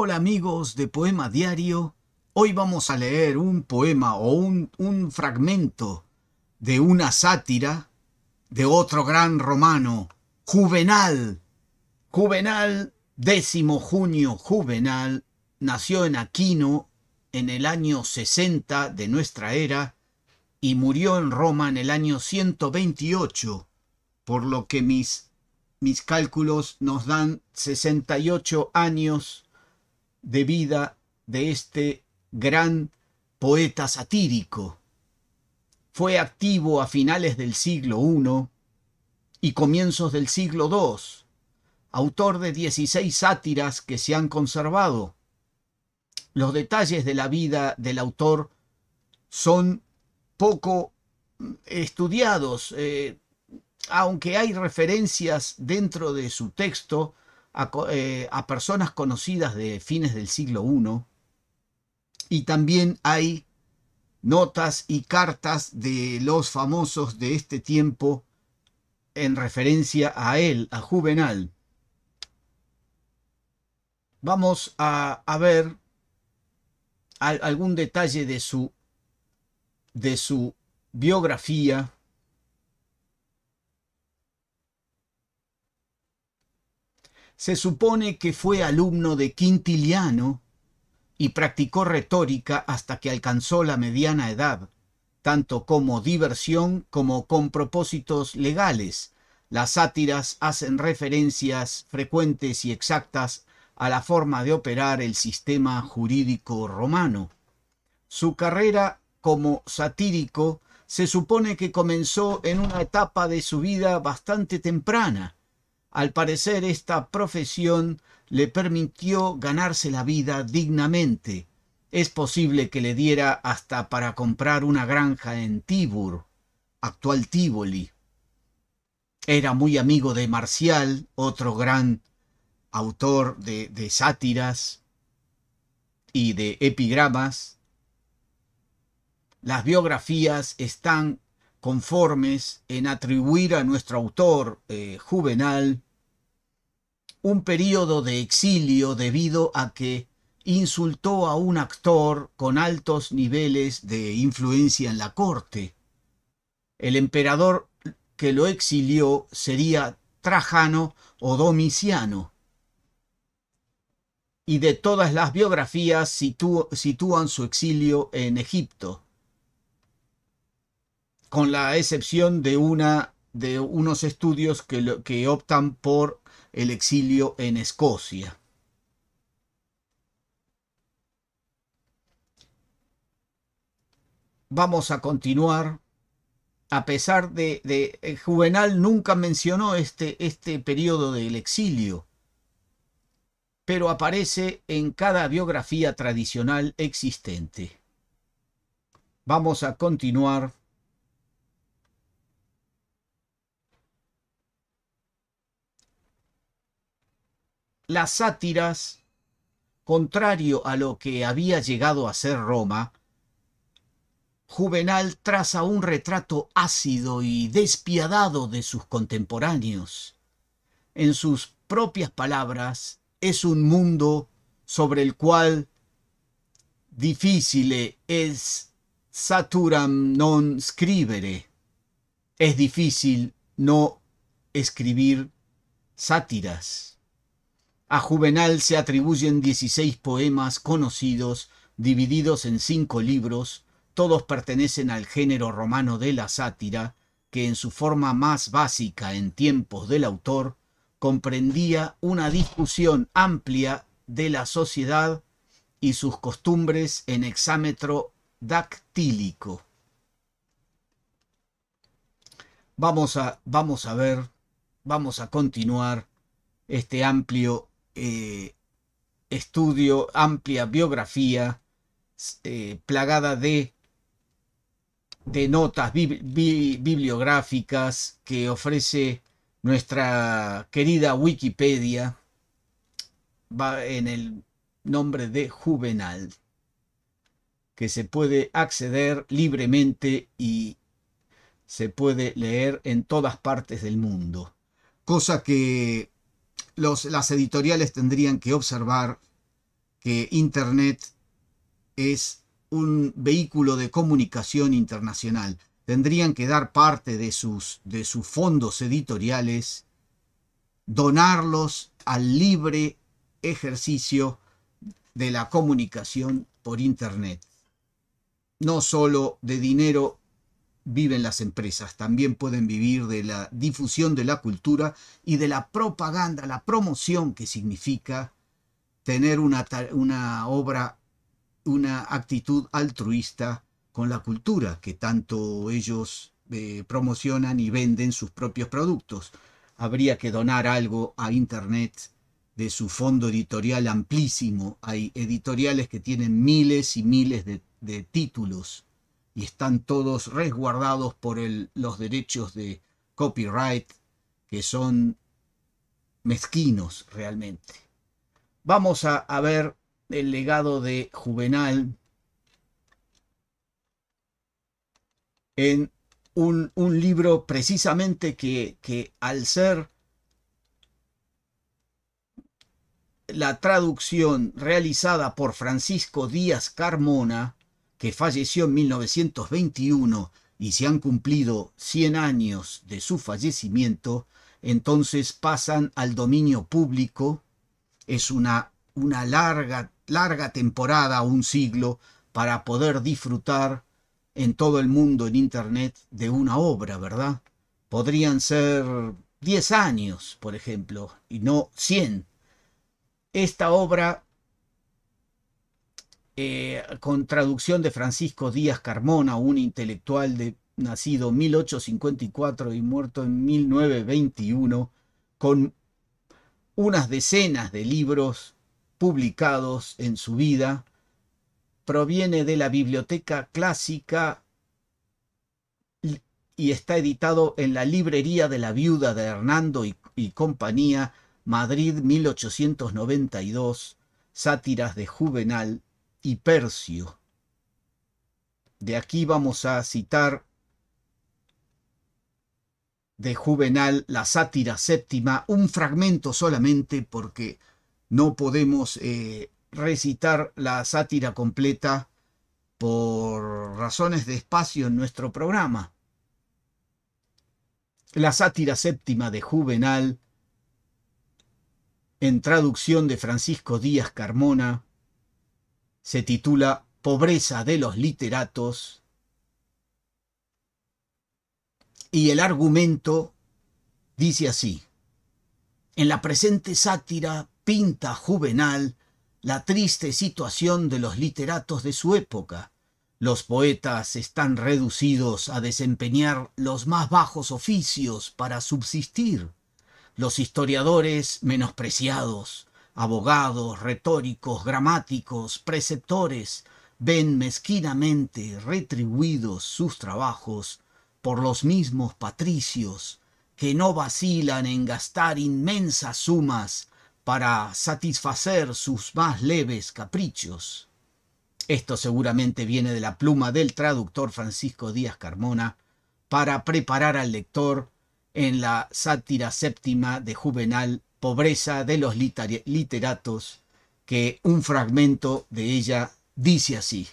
Hola amigos de Poema Diario. Hoy vamos a leer un poema o un, fragmento de una sátira de otro gran romano, Juvenal. Juvenal, décimo junio, Juvenal, nació en Aquino en el año 60 de nuestra era y murió en Roma en el año 128, por lo que mis, mis cálculos nos dan 68 años de vida de este gran poeta satírico. Fue activo a finales del siglo I y comienzos del siglo II, autor de 16 sátiras que se han conservado. Los detalles de la vida del autor son poco mm, estudiados, eh, aunque hay referencias dentro de su texto eh, a, personas conocidas de fines del siglo I. Y también hay notas y cartas de los famosos de este tiempo en referencia a él, a Juvenal. Vamos a, ver algún detalle de su, de su biografía Se supone que fue alumno de Quintiliano y practicó retórica hasta que alcanzó la mediana edad, tanto como diversión como con propósitos legales. Las sátiras hacen referencias frecuentes y exactas a la forma de operar el sistema jurídico romano. Su carrera como satírico se supone que comenzó en una etapa de su vida bastante temprana, al parecer esta profesión le permitió ganarse la vida dignamente. Es posible que le diera hasta para comprar una granja en Tibur, actual Tívoli. Era muy amigo de Marcial, otro gran autor de, sátiras y de epigramas. Las biografías están conformes en atribuir a nuestro autor eh, juvenal un periodo de exilio debido a que insultó a un actor con altos niveles de influencia en la corte. El emperador que lo exilió sería Trajano o Domiciano. Y de todas las biografías sitúan su exilio en Egipto, con la excepción de una de unos estudios que, que optan por el exilio en Escocia. Vamos a continuar. A pesar de, de eh, Juvenal nunca mencionó este, este periodo del exilio, pero aparece en cada biografía tradicional existente. Vamos a continuar las sátiras, contrario a lo que había llegado a ser Roma, Juvenal traza un retrato ácido y despiadado de sus contemporáneos. En sus propias palabras, es un mundo sobre el cual difícil es saturam non scribere. Es difícil no escribir sátiras. A Juvenal se atribuyen 16 poemas conocidos, divididos en cinco libros, todos pertenecen al género romano de la sátira, que en su forma más básica en tiempos del autor comprendía una discusión amplia de la sociedad y sus costumbres en hexámetro dactílico. Vamos a, vamos a ver, vamos a continuar este amplio eh, estudio, amplia biografía, eh, plagada de, de notas bibliográficas que ofrece nuestra querida Wikipedia, va en el nombre de Juvenal, que se puede acceder libremente y se puede leer en todas partes del mundo, cosa que las editoriales tendrían que observar que Internet es un vehículo de comunicación internacional. Tendrían que dar parte de sus, de sus fondos editoriales, donarlos al libre ejercicio de la comunicación por Internet. No solo de dinero viven las empresas, también pueden vivir de la difusión de la cultura y de la propaganda, la promoción que significa tener una, una obra, una actitud altruista con la cultura que tanto ellos eh, promocionan y venden sus propios productos. Habría que donar algo a Internet de su fondo editorial amplísimo. Hay editoriales que tienen miles y miles de títulos y están todos resguardados por los derechos de copyright que son mezquinos realmente. Vamos a, ver el legado de Juvenal en un, libro precisamente que al ser la traducción realizada por Francisco Díaz Carmona, que falleció en 1921 y se han cumplido 100 años de su fallecimiento, entonces pasan al dominio público. Es una, una larga, larga temporada, un siglo, para poder disfrutar en todo el mundo en Internet de una obra, ¿verdad? Podrían ser 10 años, por ejemplo, y no 100. Esta obra eh, con traducción de Francisco Díaz Carmona, un intelectual de, nacido 1854 y muerto en 1921, con unas decenas de libros publicados en su vida, proviene de la Biblioteca Clásica y está editado en la Librería de la Viuda de Hernando y Compañía, Madrid 1892, Sátiras de Juvenal y De aquí vamos a citar de Juvenal la sátira séptima, un fragmento solamente porque no podemos eh, recitar la sátira completa por razones de espacio en nuestro programa. La sátira séptima de Juvenal, en traducción de Francisco Díaz Carmona, se titula Pobreza de los literatos y el argumento dice así. En la presente sátira pinta Juvenal la triste situación de los literatos de su época. Los poetas están reducidos a desempeñar los más bajos oficios para subsistir. Los historiadores menospreciados, abogados, retóricos, gramáticos, preceptores, ven mezquinamente retribuidos sus trabajos por los mismos patricios que no vacilan en gastar inmensas sumas para satisfacer sus más leves caprichos. Esto seguramente viene de la pluma del traductor Francisco Díaz Carmona para preparar al lector en la sátira séptima de Juvenal pobreza de los literatos, que un fragmento de ella dice así.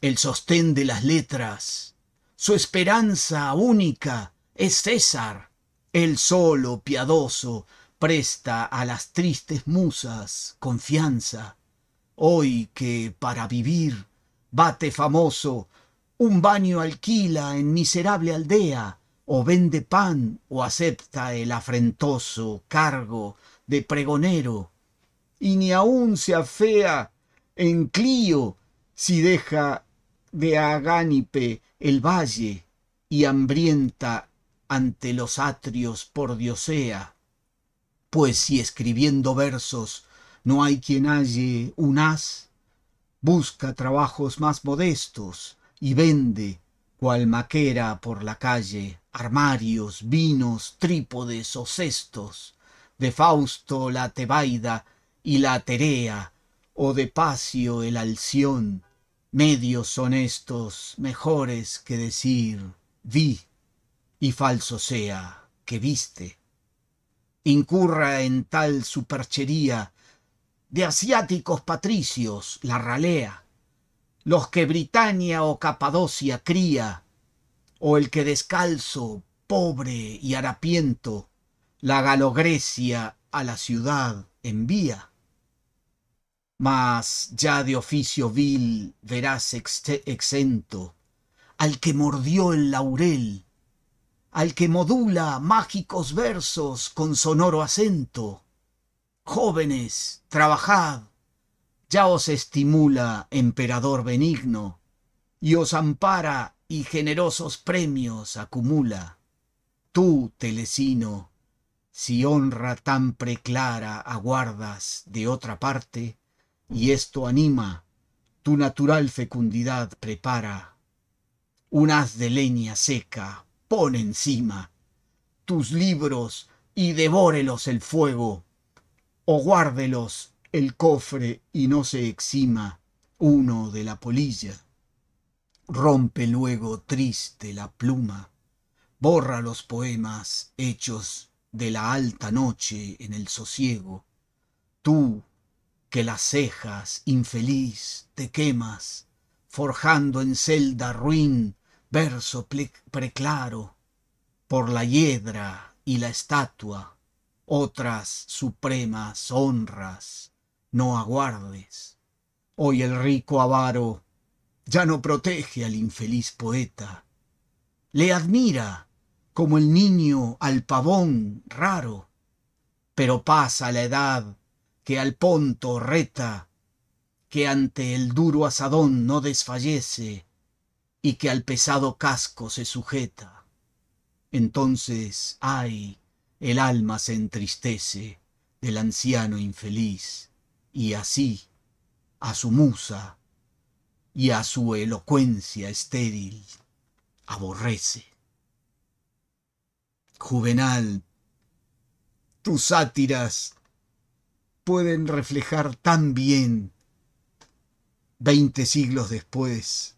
El sostén de las letras, su esperanza única es César, el solo piadoso presta a las tristes musas confianza. Hoy que para vivir bate famoso, un baño alquila en miserable aldea, o vende pan o acepta el afrentoso cargo de pregonero, y ni aun se afea en Clío si deja de Agánipe el valle y hambrienta ante los atrios por Diosea. Pues si escribiendo versos no hay quien halle un as, busca trabajos más modestos y vende cual maquera por la calle, armarios, vinos, trípodes o cestos, de Fausto la Tebaida y la Terea, o de Pacio el Alción, medios honestos mejores que decir vi y falso sea que viste. Incurra en tal superchería de asiáticos patricios la ralea los que Britania o Capadocia cría, o el que descalzo, pobre y harapiento, la Galogrecia a la ciudad envía. Mas ya de oficio vil verás exento al que mordió el laurel, al que modula mágicos versos con sonoro acento. Jóvenes, trabajad, ya os estimula, emperador benigno, y os ampara y generosos premios acumula. Tú, Telesino, si honra tan preclara aguardas de otra parte, y esto anima, tu natural fecundidad prepara. Un haz de leña seca pon encima tus libros y devórelos el fuego, o guárdelos el cofre y no se exima uno de la polilla. Rompe luego triste la pluma, borra los poemas hechos de la alta noche en el sosiego. Tú, que las cejas, infeliz, te quemas, forjando en celda ruin verso preclaro, por la hiedra y la estatua, otras supremas honras no aguardes. Hoy el rico avaro ya no protege al infeliz poeta. Le admira como el niño al pavón raro, pero pasa la edad que al ponto reta, que ante el duro asadón no desfallece y que al pesado casco se sujeta. Entonces, ay, el alma se entristece del anciano infeliz y así a su musa y a su elocuencia estéril aborrece. Juvenal, tus sátiras pueden reflejar tan bien, veinte siglos después,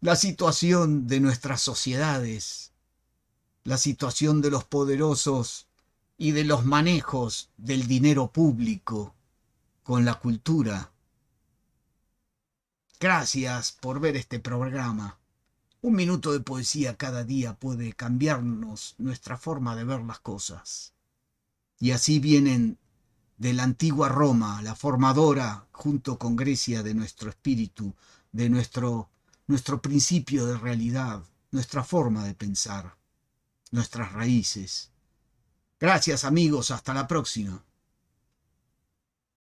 la situación de nuestras sociedades, la situación de los poderosos y de los manejos del dinero público con la cultura. Gracias por ver este programa. Un minuto de poesía cada día puede cambiarnos nuestra forma de ver las cosas. Y así vienen de la antigua Roma, la formadora, junto con Grecia, de nuestro espíritu, de nuestro, nuestro principio de realidad, nuestra forma de pensar, nuestras raíces. Gracias amigos, hasta la próxima.